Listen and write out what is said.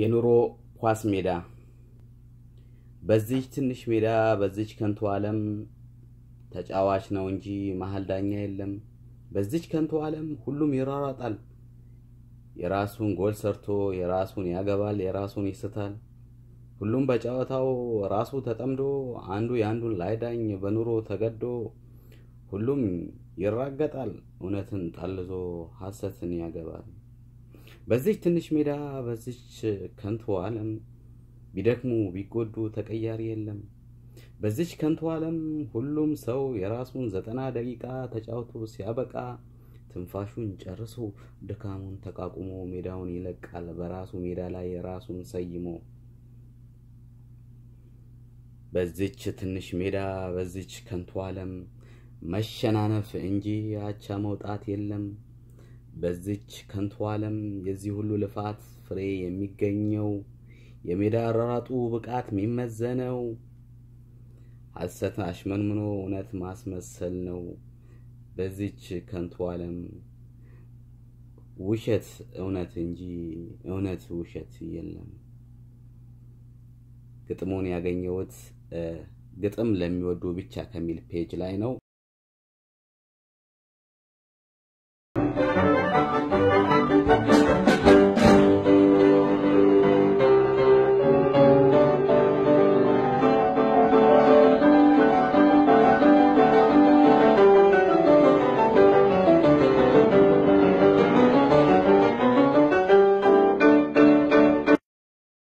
የኑሮ ኳስ ሜዳ በዚች ትንሽ ሜዳ በዚች ከንቱ ዓለም ተጫዋች ነው እንጂ መሀል ዳኛ የለም። በዚች ከንቱ ዓለም ሁሉም ይሯሯጣል። የራሱን ጎል ሰርቶ የራሱን ያገባል፣ የራሱን ይስታል። ሁሉም በጨዋታው ራሱ ተጠምዶ አንዱ የአንዱን ላይዳኝ በኑሮ ተገዶ ሁሉም ይራገጣል። እውነትን ጠልዞ ሐሰትን ያገባል። በዚች ትንሽ ሜዳ በዚች ከንቱ ዓለም ቢደክሙ ቢጎዱ ተቀያሪ የለም። በዚች ከንቱ ዓለም ሁሉም ሰው የራሱን ዘጠና ደቂቃ ተጫውቶ ሲያበቃ ትንፋሹን ጨርሶ ድካሙን ተቃቁሞ ሜዳውን ይለቃል። በራሱ ሜዳ ላይ ራሱን ሰይሞ በዚች ትንሽ ሜዳ በዚች ከንቱ ዓለም መሸናነፍ እንጂ አቻ መውጣት የለም። በዚች ከንቱ ዓለም የዚህ ሁሉ ልፋት ፍሬ የሚገኘው የሜዳ አራራጡ ብቃት የሚመዘነው ሐሰት አሽመንምኖ እውነት ማስመሰል ነው። በዚች ከንቱ ዓለም ውሸት እውነት እንጂ እውነት ውሸት የለም። ግጥሙን ያገኘሁት ግጥም ለሚወዱ ብቻ ከሚል ፔጅ ላይ ነው።